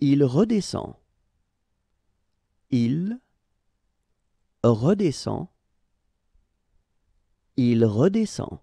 Il redescend. Il redescend. Il redescend.